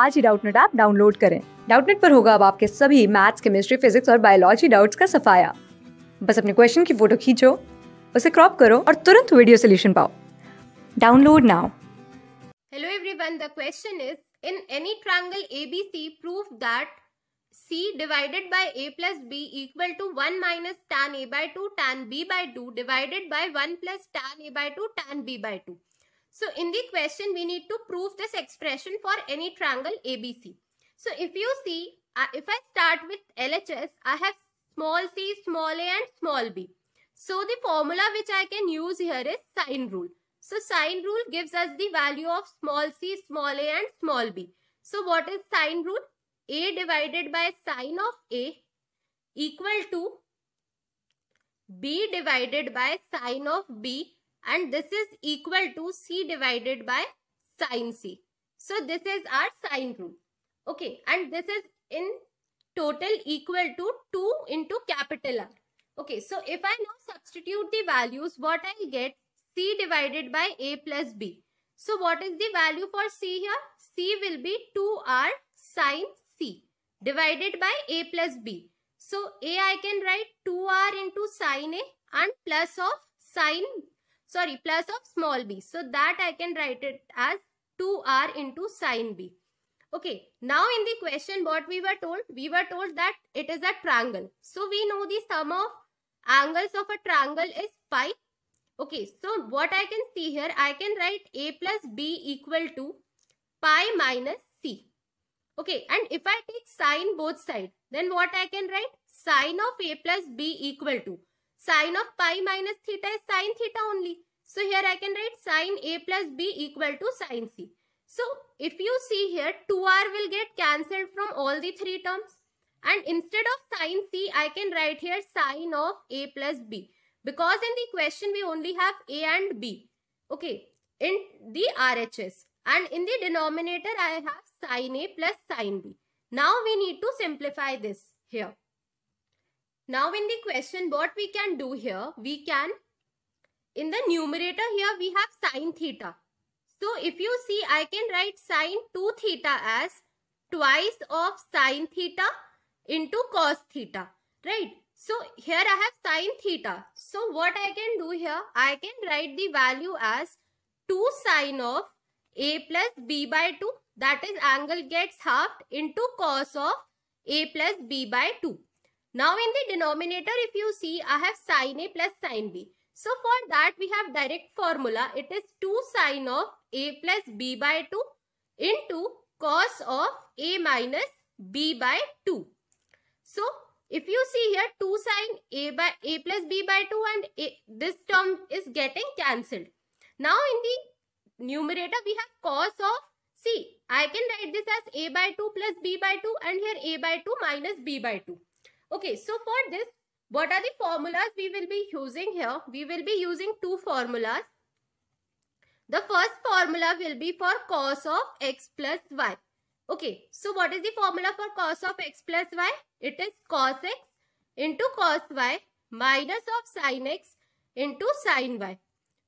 आज ही Doubtnut app download करें डाउटनेट पर होगा अब आपके सभी मैथ्स केमिस्ट्री फिजिक्स और बायोलॉजी डाउट्स का सफाया बस अपने क्वेश्चन की फोटो खींचो उसे क्रॉप करो और तुरंत वीडियो सोल्यूशन पाओ download now hello everyone the question is in any triangle A B C proof that c divided by a plus b equal to 1 minus tan a by 2 tan b by 2 divided by 1 plus tan a by 2 tan b by 2 So in the question, we need to prove this expression for any triangle ABC. So if you see, uh, if I start with LHS, I have small c, small a and small b. So the formula which I can use here is sine rule. So sine rule gives us the value of small c, small a and small b. So what is sine rule? a divided by sine of a equal to b divided by sine of b and this is equal to C divided by sine C. So this is our sine rule. Okay, and this is in total equal to 2 into capital R. Okay, so if I now substitute the values, what I'll get? C divided by A plus B. So what is the value for C here? C will be 2R sine C divided by A plus B. So A I can write 2R into sine A and plus of sine sorry plus of small b. So that I can write it as 2r into sine b. Okay, now in the question what we were told? We were told that it is a triangle. So we know the sum of angles of a triangle is pi. Okay, so what I can see here, I can write a plus b equal to pi minus c. Okay, and if I take sine both sides, then what I can write? Sine of a plus b equal to. Sine of pi minus theta is sine theta only. So here I can write sine a plus b equal to sine c. So if you see here 2r will get cancelled from all the three terms and instead of sine c I can write here sine of a plus b because in the question we only have a and b okay in the RHS and in the denominator I have sine a plus sine b. Now we need to simplify this here. Now in the question, what we can do here, we can, in the numerator here, we have sine theta. So if you see, I can write sine 2 theta as twice of sine theta into cos theta, right? So here I have sine theta. So what I can do here, I can write the value as 2 sine of a plus b by 2 that is angle gets halved into cos of a plus b by 2. Now in the denominator, if you see, I have sine A plus sine B. So for that, we have direct formula. It is 2 sine of A plus B by 2 into cos of A minus B by 2. So if you see here 2 sine a by a plus b by 2 and a, this term is getting cancelled. Now in the numerator we have cos of c. I can write this as a by 2 plus b by 2 and here a by 2 minus b by 2. Okay, so for this, what are the formulas we will be using here? We will be using two formulas. The first formula will be for cos of x plus y. Okay, so what is the formula for cos of x plus y? It is cos x into cos y minus of sin x into sin y.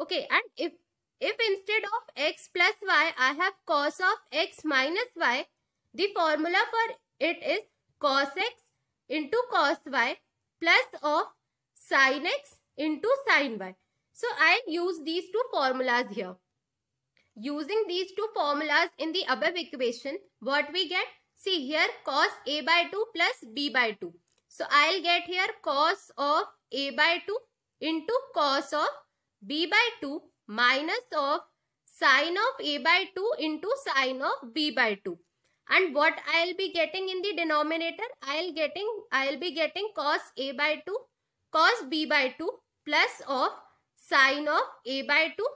Okay, and if, if instead of x plus y, I have cos of x minus y, the formula for it is cos x into cos y plus of sin x into sin y. So I use these two formulas here. Using these two formulas in the above equation, what we get? See here cos a by 2 plus b by 2. So I'll get here cos of a by 2 into cos of b by 2 minus of sine of a by 2 into sine of b by 2 and what I'll be getting in the denominator I'll getting I'll be getting cos a by 2 cos b by 2 plus of sine of a by 2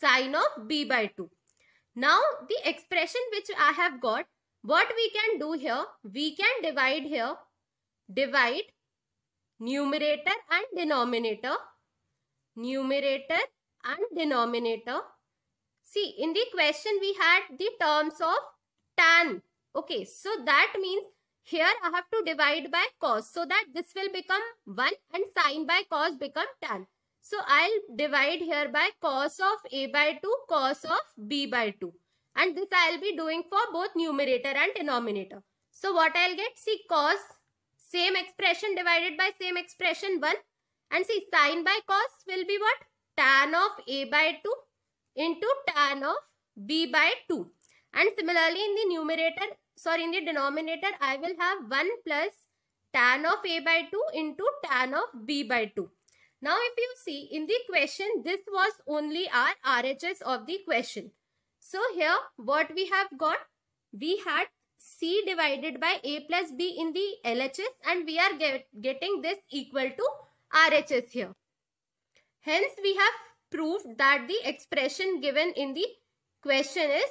sine of b by 2. Now the expression which I have got what we can do here we can divide here divide numerator and denominator numerator and denominator see in the question we had the terms of tan. Okay, so that means here I have to divide by cos so that this will become 1 and sine by cos become tan. So I'll divide here by cos of a by 2, cos of b by 2. And this I'll be doing for both numerator and denominator. So what I'll get? See cos, same expression divided by same expression 1. And see sine by cos will be what? Tan of a by 2 into tan of b by 2. And similarly in the numerator, sorry in the denominator, I will have 1 plus tan of a by 2 into tan of b by 2. Now if you see in the question, this was only our RHS of the question. So here what we have got, we had C divided by A plus B in the LHS and we are get, getting this equal to RHS here. Hence, we have proved that the expression given in the question is